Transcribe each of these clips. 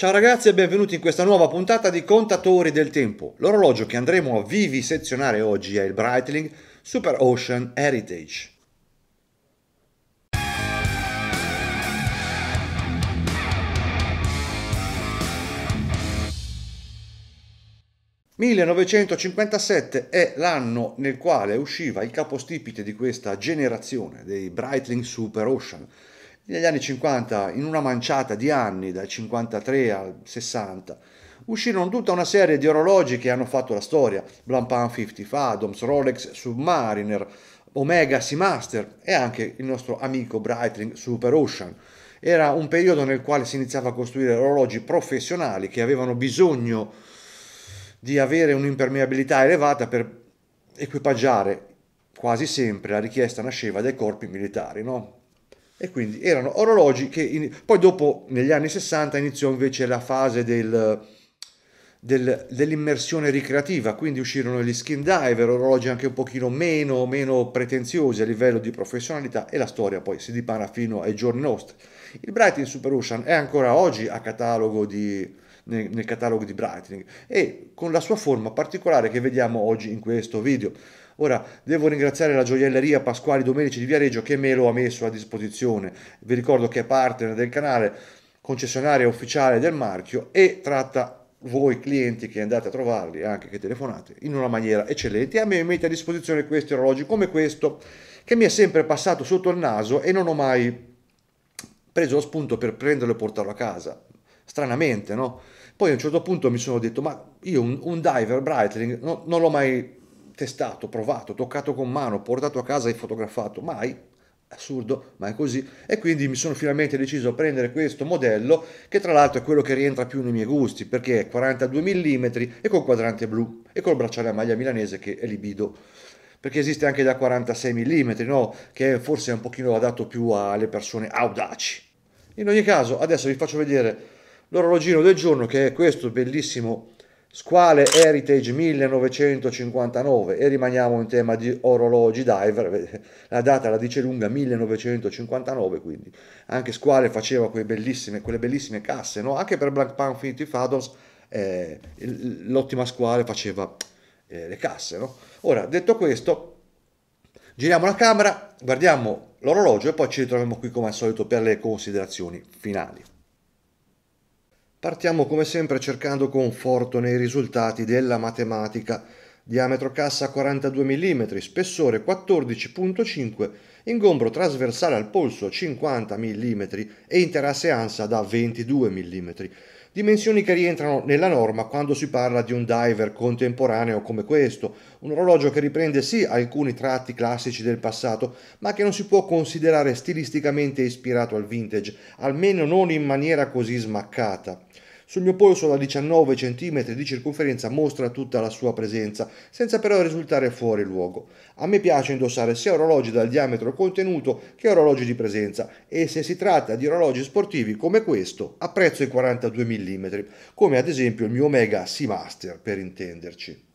Ciao ragazzi e benvenuti in questa nuova puntata di Contatori del Tempo. L'orologio che andremo a vivi sezionare oggi è il Breitling Super Ocean Heritage. ...1957 è l'anno nel quale usciva il capostipite di questa generazione dei Breitling Super Ocean negli anni 50, in una manciata di anni, dal 53 al 60, uscirono tutta una serie di orologi che hanno fatto la storia, Blancpain 50 Fathoms, Rolex Submariner, Omega Seamaster e anche il nostro amico Breitling Super Ocean. Era un periodo nel quale si iniziava a costruire orologi professionali che avevano bisogno di avere un'impermeabilità elevata per equipaggiare quasi sempre la richiesta nasceva dai corpi militari, no? E quindi erano orologi che... In... Poi dopo, negli anni 60, iniziò invece la fase del, del, dell'immersione ricreativa, quindi uscirono gli skin diver, orologi anche un pochino meno, meno pretenziosi a livello di professionalità e la storia poi si dipana fino ai giorni nostri. Il Brighting Super Ocean è ancora oggi a catalogo di, nel, nel catalogo di Brightling e con la sua forma particolare che vediamo oggi in questo video Ora devo ringraziare la gioielleria Pasquali Domenici di Viareggio che me lo ha messo a disposizione. Vi ricordo che è partner del canale, concessionaria ufficiale del marchio e tratta voi clienti che andate a trovarli, anche che telefonate, in una maniera eccellente. A me mi mette a disposizione questi orologi come questo che mi è sempre passato sotto il naso e non ho mai preso lo spunto per prenderlo e portarlo a casa. Stranamente, no? Poi a un certo punto mi sono detto, ma io un, un diver Breitling no, non l'ho mai testato, provato, toccato con mano, portato a casa e fotografato, mai, assurdo, ma è così. E quindi mi sono finalmente deciso a prendere questo modello, che tra l'altro è quello che rientra più nei miei gusti, perché è 42 mm e con quadrante blu e col bracciale a maglia milanese che è libido. Perché esiste anche da 46 mm, no? che forse è un pochino adatto più alle persone audaci. In ogni caso, adesso vi faccio vedere l'orologino del giorno, che è questo bellissimo Squale Heritage 1959 e rimaniamo in tema di orologi diver, la data la dice lunga 1959 quindi anche Squale faceva bellissime, quelle bellissime casse, no? anche per Black Panther Infinity Fathom eh, l'ottima Squale faceva eh, le casse. No? Ora detto questo giriamo la camera, guardiamo l'orologio e poi ci ritroviamo qui come al solito per le considerazioni finali. Partiamo come sempre cercando conforto nei risultati della matematica diametro cassa 42 mm, spessore 14.5, ingombro trasversale al polso 50 mm e interasse ansa da 22 mm. Dimensioni che rientrano nella norma quando si parla di un diver contemporaneo come questo, un orologio che riprende sì alcuni tratti classici del passato, ma che non si può considerare stilisticamente ispirato al vintage, almeno non in maniera così smaccata. Sul mio polso da 19 cm di circonferenza mostra tutta la sua presenza, senza però risultare fuori luogo. A me piace indossare sia orologi dal diametro contenuto che orologi di presenza e se si tratta di orologi sportivi come questo, apprezzo i 42 mm, come ad esempio il mio Omega Seamaster per intenderci.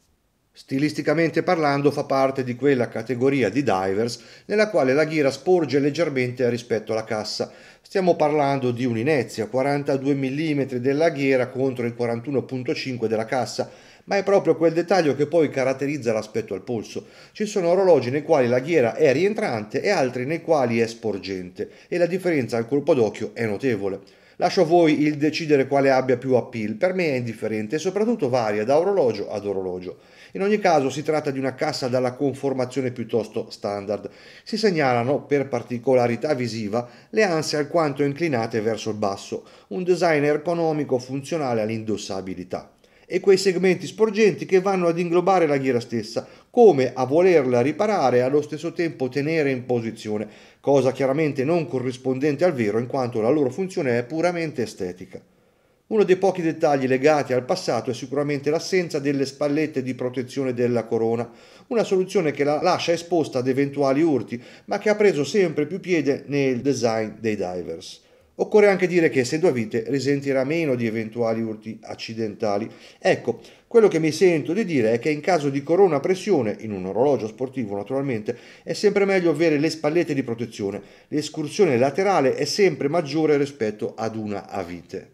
Stilisticamente parlando fa parte di quella categoria di divers nella quale la ghira sporge leggermente rispetto alla cassa. Stiamo parlando di un'inezia, 42 mm della ghiera contro il 41.5 della cassa, ma è proprio quel dettaglio che poi caratterizza l'aspetto al polso. Ci sono orologi nei quali la ghiera è rientrante e altri nei quali è sporgente e la differenza al colpo d'occhio è notevole. Lascio a voi il decidere quale abbia più appeal, per me è indifferente e soprattutto varia da orologio ad orologio. In ogni caso si tratta di una cassa dalla conformazione piuttosto standard. Si segnalano, per particolarità visiva, le anse alquanto inclinate verso il basso, un design ergonomico funzionale all'indossabilità e quei segmenti sporgenti che vanno ad inglobare la ghiera stessa, come a volerla riparare e allo stesso tempo tenere in posizione, cosa chiaramente non corrispondente al vero in quanto la loro funzione è puramente estetica. Uno dei pochi dettagli legati al passato è sicuramente l'assenza delle spallette di protezione della corona, una soluzione che la lascia esposta ad eventuali urti, ma che ha preso sempre più piede nel design dei divers. Occorre anche dire che essendo a vite risentirà meno di eventuali urti accidentali. Ecco, quello che mi sento di dire è che in caso di corona a pressione, in un orologio sportivo naturalmente, è sempre meglio avere le spallette di protezione. L'escursione laterale è sempre maggiore rispetto ad una a vite.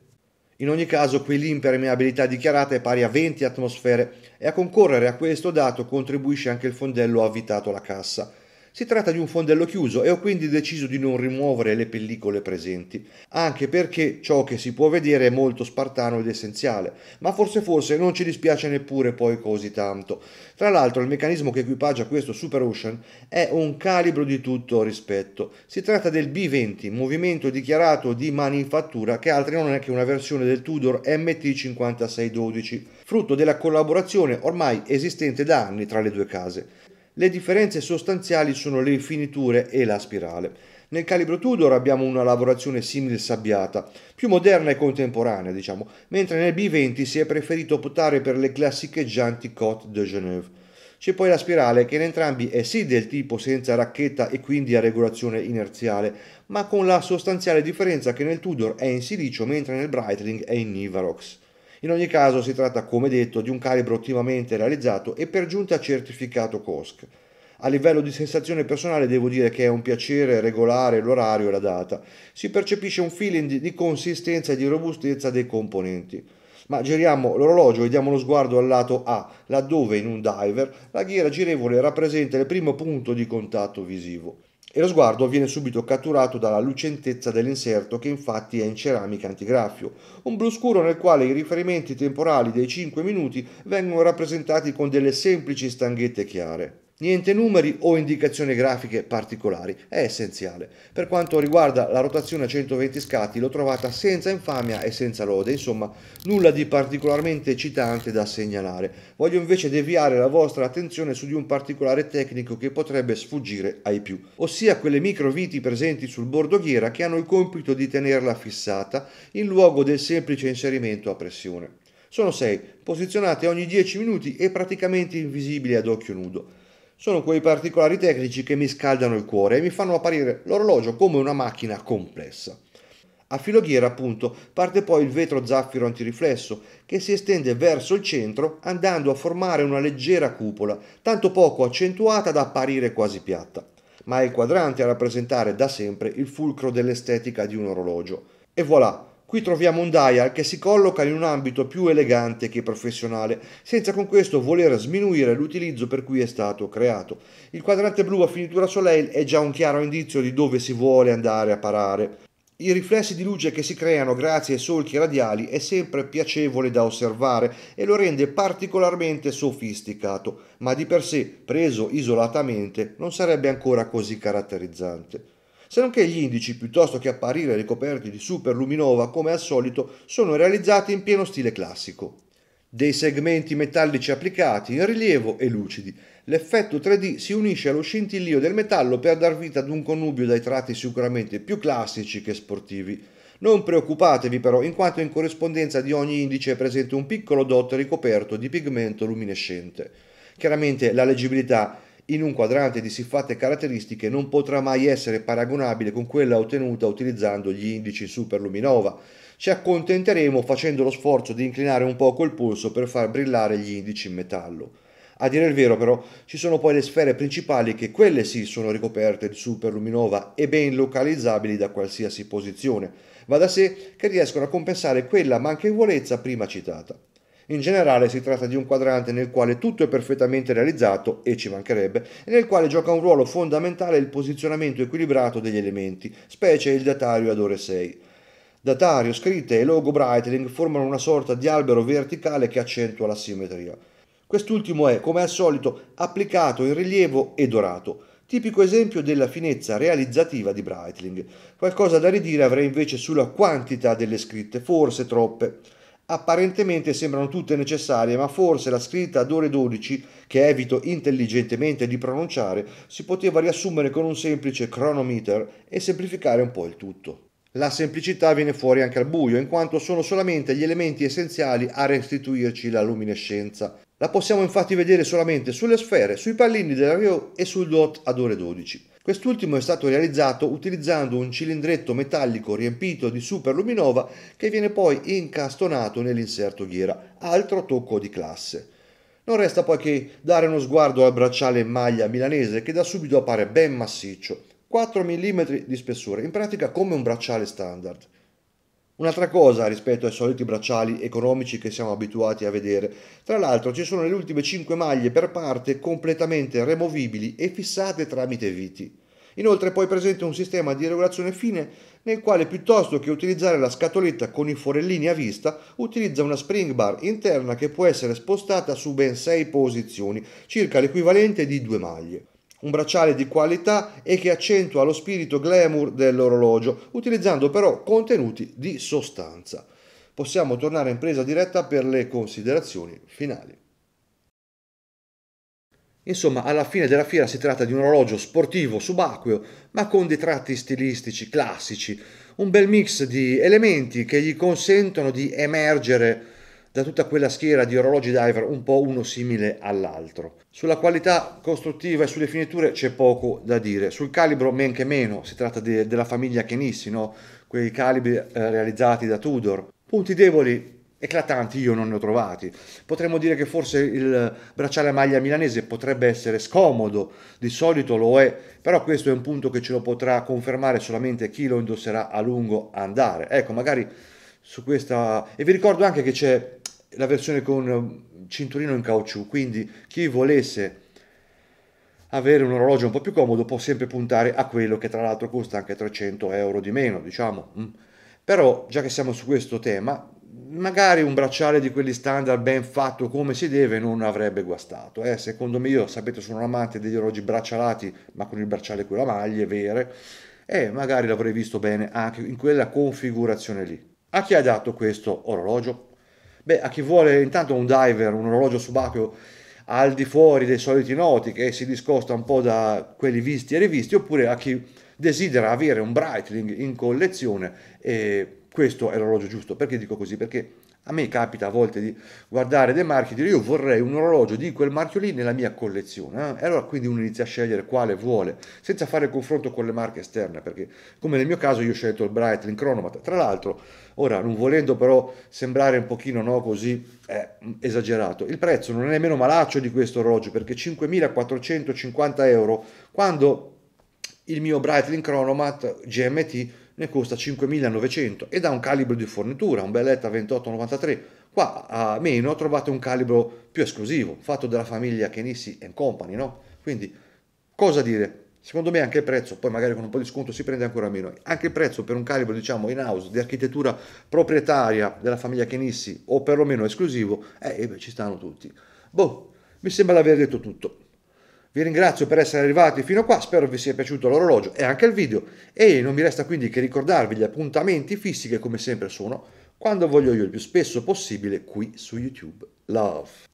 In ogni caso qui l'impermeabilità dichiarata è pari a 20 atmosfere e a concorrere a questo dato contribuisce anche il fondello avvitato alla cassa. Si tratta di un fondello chiuso e ho quindi deciso di non rimuovere le pellicole presenti, anche perché ciò che si può vedere è molto spartano ed essenziale, ma forse forse non ci dispiace neppure poi così tanto. Tra l'altro il meccanismo che equipaggia questo Super Ocean è un calibro di tutto rispetto. Si tratta del B20, movimento dichiarato di manifattura che altri non è che una versione del Tudor MT5612, frutto della collaborazione ormai esistente da anni tra le due case. Le differenze sostanziali sono le finiture e la spirale. Nel calibro Tudor abbiamo una lavorazione simile sabbiata, più moderna e contemporanea, diciamo, mentre nel B20 si è preferito optare per le classicheggianti Cote de Genève. C'è poi la spirale che in entrambi è sì del tipo senza racchetta e quindi a regolazione inerziale, ma con la sostanziale differenza che nel Tudor è in silicio mentre nel Breitling è in Nivarox. In ogni caso si tratta, come detto, di un calibro ottimamente realizzato e per giunta certificato COSC. A livello di sensazione personale devo dire che è un piacere regolare l'orario e la data. Si percepisce un feeling di consistenza e di robustezza dei componenti. Ma giriamo l'orologio e diamo lo sguardo al lato A, laddove in un diver la ghiera girevole rappresenta il primo punto di contatto visivo e lo sguardo viene subito catturato dalla lucentezza dell'inserto che infatti è in ceramica antigraffio, un blu scuro nel quale i riferimenti temporali dei 5 minuti vengono rappresentati con delle semplici stanghette chiare. Niente numeri o indicazioni grafiche particolari, è essenziale. Per quanto riguarda la rotazione a 120 scatti l'ho trovata senza infamia e senza lode, insomma nulla di particolarmente eccitante da segnalare. Voglio invece deviare la vostra attenzione su di un particolare tecnico che potrebbe sfuggire ai più, ossia quelle microviti presenti sul bordo ghiera che hanno il compito di tenerla fissata in luogo del semplice inserimento a pressione. Sono 6, posizionate ogni 10 minuti e praticamente invisibili ad occhio nudo sono quei particolari tecnici che mi scaldano il cuore e mi fanno apparire l'orologio come una macchina complessa. A filoghiera, appunto, parte poi il vetro zaffiro antiriflesso, che si estende verso il centro andando a formare una leggera cupola, tanto poco accentuata da apparire quasi piatta. Ma è il quadrante a rappresentare da sempre il fulcro dell'estetica di un orologio. E voilà, Qui troviamo un dial che si colloca in un ambito più elegante che professionale, senza con questo voler sminuire l'utilizzo per cui è stato creato. Il quadrante blu a finitura Soleil è già un chiaro indizio di dove si vuole andare a parare. I riflessi di luce che si creano grazie ai solchi radiali è sempre piacevole da osservare e lo rende particolarmente sofisticato, ma di per sé, preso isolatamente, non sarebbe ancora così caratterizzante se non che gli indici, piuttosto che apparire ricoperti di superluminova come al solito, sono realizzati in pieno stile classico. Dei segmenti metallici applicati in rilievo e lucidi, l'effetto 3D si unisce allo scintillio del metallo per dar vita ad un connubio dai tratti sicuramente più classici che sportivi. Non preoccupatevi però, in quanto in corrispondenza di ogni indice è presente un piccolo dot ricoperto di pigmento luminescente. Chiaramente la leggibilità in un quadrante di siffatte caratteristiche non potrà mai essere paragonabile con quella ottenuta utilizzando gli indici superluminova. Ci accontenteremo facendo lo sforzo di inclinare un poco il polso per far brillare gli indici in metallo. A dire il vero però, ci sono poi le sfere principali che quelle sì sono ricoperte di superluminova e ben localizzabili da qualsiasi posizione. Va da sé che riescono a compensare quella manchevolezza prima citata. In generale si tratta di un quadrante nel quale tutto è perfettamente realizzato e ci mancherebbe, e nel quale gioca un ruolo fondamentale il posizionamento equilibrato degli elementi, specie il datario ad ore 6. Datario, scritte e logo Breitling formano una sorta di albero verticale che accentua la simmetria. Quest'ultimo è, come al solito, applicato in rilievo e dorato, tipico esempio della finezza realizzativa di Breitling. Qualcosa da ridire avrei invece sulla quantità delle scritte, forse troppe apparentemente sembrano tutte necessarie, ma forse la scritta ad ore 12, che evito intelligentemente di pronunciare, si poteva riassumere con un semplice chronometer e semplificare un po' il tutto. La semplicità viene fuori anche al buio, in quanto sono solamente gli elementi essenziali a restituirci la luminescenza. La possiamo infatti vedere solamente sulle sfere, sui pallini della Rio e sul dot ad ore 12. Quest'ultimo è stato realizzato utilizzando un cilindretto metallico riempito di superluminova che viene poi incastonato nell'inserto ghiera, altro tocco di classe. Non resta poi che dare uno sguardo al bracciale in maglia milanese che da subito appare ben massiccio, 4 mm di spessore, in pratica come un bracciale standard. Un'altra cosa rispetto ai soliti bracciali economici che siamo abituati a vedere. Tra l'altro ci sono le ultime 5 maglie per parte completamente removibili e fissate tramite viti. Inoltre è poi presente un sistema di regolazione fine nel quale piuttosto che utilizzare la scatoletta con i forellini a vista utilizza una spring bar interna che può essere spostata su ben 6 posizioni, circa l'equivalente di due maglie un bracciale di qualità e che accentua lo spirito glamour dell'orologio, utilizzando però contenuti di sostanza. Possiamo tornare in presa diretta per le considerazioni finali. Insomma, alla fine della fiera si tratta di un orologio sportivo subacqueo, ma con dei tratti stilistici classici, un bel mix di elementi che gli consentono di emergere da tutta quella schiera di orologi diver un po' uno simile all'altro. Sulla qualità costruttiva e sulle finiture c'è poco da dire, sul calibro men che meno, si tratta de- della famiglia Kenissi, no? quei calibri eh, realizzati da Tudor. Punti deboli eclatanti io non ne ho trovati. Potremmo dire che forse il bracciale a maglia milanese potrebbe essere scomodo, di solito lo è, però questo è un punto che ce lo potrà confermare solamente chi lo indosserà a lungo andare. Ecco, magari su questa... E vi ricordo anche che c'è la versione con eh, cinturino in caucciù, quindi chi volesse avere un orologio un po' più comodo può sempre puntare a quello che tra l'altro costa anche 300 euro di meno, diciamo. Mm. Però già che siamo su questo tema, magari un bracciale di quelli standard ben fatto come si deve non avrebbe guastato. Eh? Secondo me io, sapete, sono un amante degli orologi braccialati, ma con il bracciale con la maglia, vere, e magari l'avrei visto bene anche in quella configurazione lì. A chi ha dato questo orologio? Beh, a chi vuole intanto un diver, un orologio subacqueo al di fuori dei soliti noti che si discosta un po' da quelli visti e rivisti, oppure a chi desidera avere un Breitling in collezione, questo è l'orologio giusto. Perché dico così? Perché a me capita a volte di guardare dei marchi e dire io vorrei un orologio di quel marchio lì nella mia collezione. Eh? E allora quindi uno inizia a scegliere quale vuole, senza fare il confronto con le marche esterne, perché come nel mio caso io ho scelto il Breitling Chronomat. Tra l'altro, ora non volendo però sembrare un pochino no, così eh, esagerato, il prezzo non è nemmeno malaccio di questo orologio, perché 5.450 euro, quando il mio Breitling Chronomat GMT ne costa 5.900 ed ha un calibro di fornitura, un Berletta 2893. Qua a meno trovate un calibro più esclusivo, fatto dalla famiglia Kenissi Company, no? Quindi, cosa dire? Secondo me anche il prezzo, poi magari con un po' di sconto si prende ancora meno, anche il prezzo per un calibro diciamo in house di architettura proprietaria della famiglia Kenissi o perlomeno esclusivo, eh, eh beh, ci stanno tutti. Boh, mi sembra di aver detto tutto. Vi ringrazio per essere arrivati fino a qua, spero vi sia piaciuto l'orologio e anche il video e non mi resta quindi che ricordarvi gli appuntamenti fissi che come sempre sono quando voglio io il più spesso possibile qui su YouTube. Love!